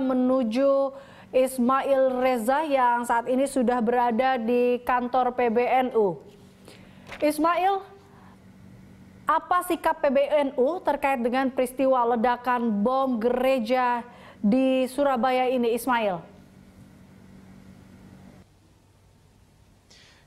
menuju Ismail Reza yang saat ini sudah berada di kantor PBNU. Ismail, apa sikap PBNU terkait dengan peristiwa ledakan bom gereja di Surabaya ini, Ismail?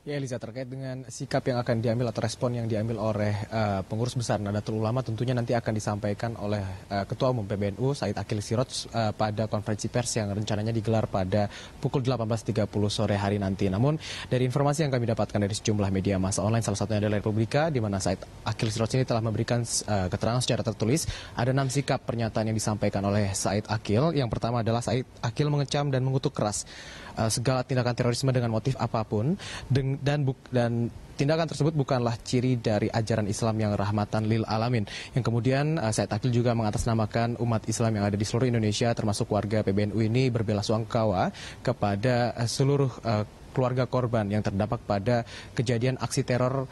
Ya Eliza, terkait dengan sikap yang akan diambil atau respon yang diambil oleh uh, pengurus besar Nahdlatul Ulama tentunya nanti akan disampaikan oleh uh, Ketua Umum PBNU Said Akil Sirot uh, eh, pada konferensi pers yang rencananya digelar pada pukul 18.30 sore hari nanti. Namun dari informasi yang kami dapatkan dari sejumlah media massa online salah satunya adalah Republika di mana Said Akil Sirot ini telah memberikan uh, keterangan secara tertulis ada enam sikap pernyataan yang disampaikan oleh Said Akil. Yang pertama adalah Said Akil mengecam dan mengutuk keras uh, segala tindakan terorisme dengan motif apapun dengan dan buk, dan tindakan tersebut bukanlah ciri dari ajaran Islam yang rahmatan lil alamin yang kemudian uh, eh, saya takil juga mengatasnamakan umat Islam yang ada di seluruh Indonesia termasuk warga PBNU ini berbelasungkawa kepada uh, seluruh uh, keluarga korban yang terdampak pada kejadian aksi teror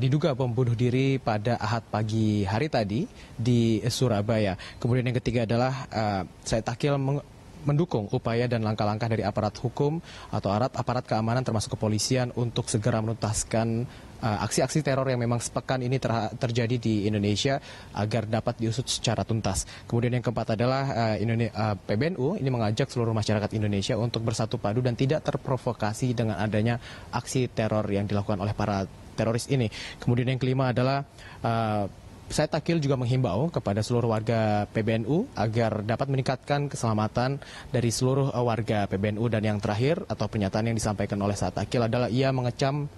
diduga pembunuh diri pada Ahad pagi hari tadi di Surabaya. Kemudian yang ketiga adalah uh, saya takil mendukung upaya dan langkah-langkah dari aparat hukum atau aparat aparat keamanan termasuk kepolisian untuk segera menuntaskan eh, aksi-aksi uh, teror yang memang sepekan ini ter terjadi di Indonesia agar dapat diusut secara tuntas. Kemudian yang keempat adalah uh, Indone uh, eh, PBNU ini mengajak seluruh masyarakat Indonesia untuk bersatu padu dan tidak terprovokasi dengan adanya aksi teror yang dilakukan oleh para teroris ini. Kemudian yang kelima adalah uh, saya Takil juga menghimbau kepada seluruh warga PBNU agar dapat meningkatkan keselamatan dari seluruh warga PBNU dan yang terakhir atau pernyataan yang disampaikan oleh saat Takil adalah ia mengecam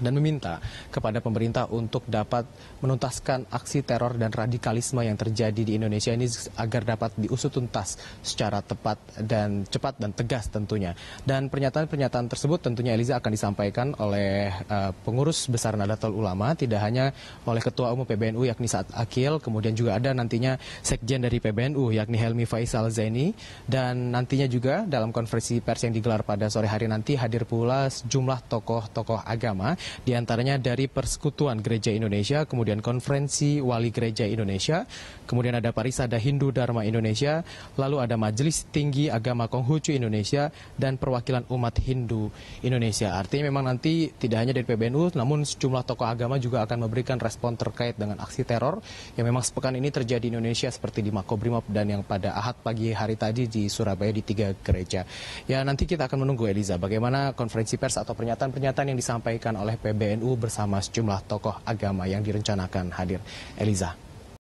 dan meminta kepada pemerintah untuk dapat menuntaskan aksi teror dan radikalisme yang terjadi di Indonesia ini agar dapat diusut tuntas secara tepat dan cepat dan tegas tentunya. Dan pernyataan-pernyataan tersebut tentunya Eliza akan disampaikan oleh uh, pengurus besar Nahdlatul Ulama, tidak hanya oleh Ketua Umum PBNU yakni Saat Akil, kemudian juga ada nantinya Sekjen dari PBNU yakni Helmi Faisal Zaini, dan nantinya juga dalam konferensi pers yang digelar pada sore hari nanti hadir pula sejumlah tokoh-tokoh agama di antaranya dari Persekutuan Gereja Indonesia, kemudian Konferensi Wali Gereja Indonesia, kemudian ada Parisada Hindu Dharma Indonesia, lalu ada Majelis Tinggi Agama Konghucu Indonesia, dan Perwakilan Umat Hindu Indonesia. Artinya memang nanti tidak hanya dari PBNU, namun sejumlah tokoh agama juga akan memberikan respon terkait dengan aksi teror yang memang sepekan ini terjadi di Indonesia seperti di Makobrimob dan yang pada ahad pagi hari tadi di Surabaya di tiga gereja. Ya nanti kita akan menunggu Eliza bagaimana konferensi pers atau pernyataan-pernyataan yang disampaikan oleh oleh PBNU bersama sejumlah tokoh agama yang direncanakan hadir. Eliza.